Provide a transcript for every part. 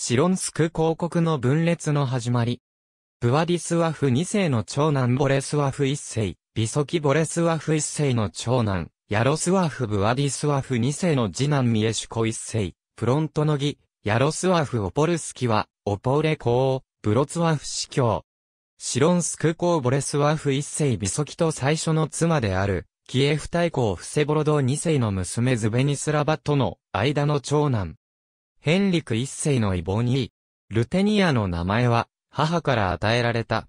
シロンスク公国の分裂の始まり。ブワディスワフ2世の長男ボレスワフ1世、ビソキボレスワフ1世の長男、ヤロスワフブワディスワフ2世の次男ミエシュコ1世、プロントノギ、ヤロスワフオポルスキは、オポーレ公王、ブロツワフ司教。シロンスク公ボレスワフ1世ビソキと最初の妻である、キエフ大公フセボロド2世の娘ズベニスラバとの間の長男。ヘンリク一世の異母に、ルテニアの名前は、母から与えられた。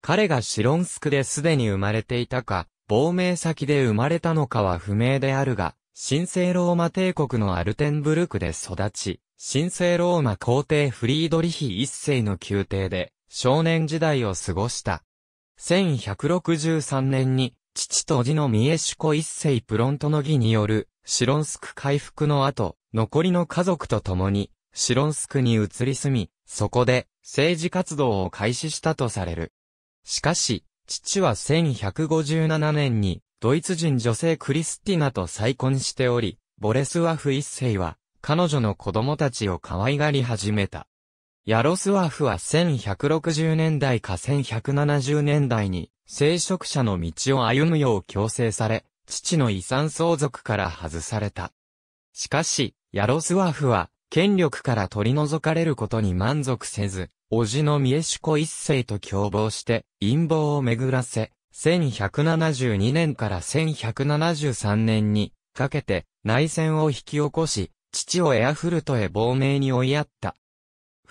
彼がシロンスクですでに生まれていたか、亡命先で生まれたのかは不明であるが、神聖ローマ帝国のアルテンブルクで育ち、神聖ローマ皇帝フリードリヒ一世の宮廷で少年時代を過ごした。1163年に父と叔父の三重子一世プロントの儀による、シロンスク回復の後、残りの家族と共に、シロンスクに移り住み、そこで、政治活動を開始したとされる。しかし、父は1157年に、ドイツ人女性クリスティナと再婚しており、ボレスワフ一世は、彼女の子供たちを可愛がり始めた。ヤロスワフは1160年代か1170年代に、聖職者の道を歩むよう強制され、父の遺産相続から外された。しかし、ヤロスワフは、権力から取り除かれることに満足せず、叔父のミエシュコ一世と共謀して、陰謀を巡らせ、1172年から1173年に、かけて、内戦を引き起こし、父をエアフルトへ亡命に追いやった。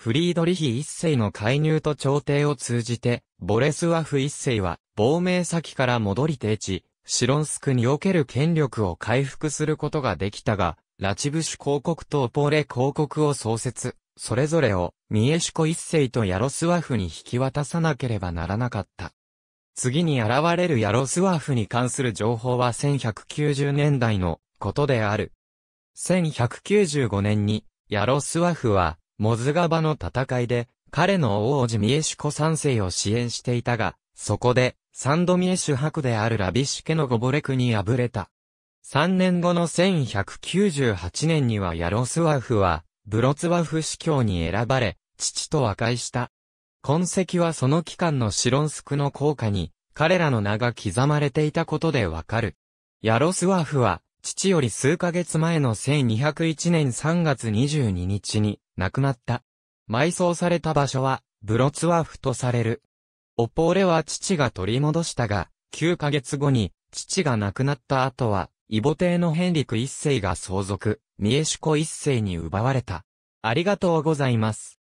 フリードリヒ一世の介入と調停を通じて、ボレスワフ一世は、亡命先から戻り定地、シロンスクにおける権力を回復することができたが、ラチブシュ公国とポーレ公国を創設、それぞれを、ミエシコ一世とヤロスワフに引き渡さなければならなかった。次に現れるヤロスワフに関する情報は1190年代のことである。1195年に、ヤロスワフは、モズガバの戦いで、彼の王子ミエシュコ三世を支援していたが、そこで、サンドミエシュ博であるラビシュケのゴボレクに敗れた。3年後の1198年にはヤロスワフは、ブロツワフ司教に選ばれ、父と和解した。痕跡はその期間のシロンスクの効果に、彼らの名が刻まれていたことでわかる。ヤロスワフは、父より数ヶ月前の1201年3月22日に、亡くなった。埋葬された場所は、ブロツワフとされる。オポーレは父が取り戻したが、9ヶ月後に、父が亡くなった後は、イボ帝のヘンリク一世が相続、ミエシュコ一世に奪われた。ありがとうございます。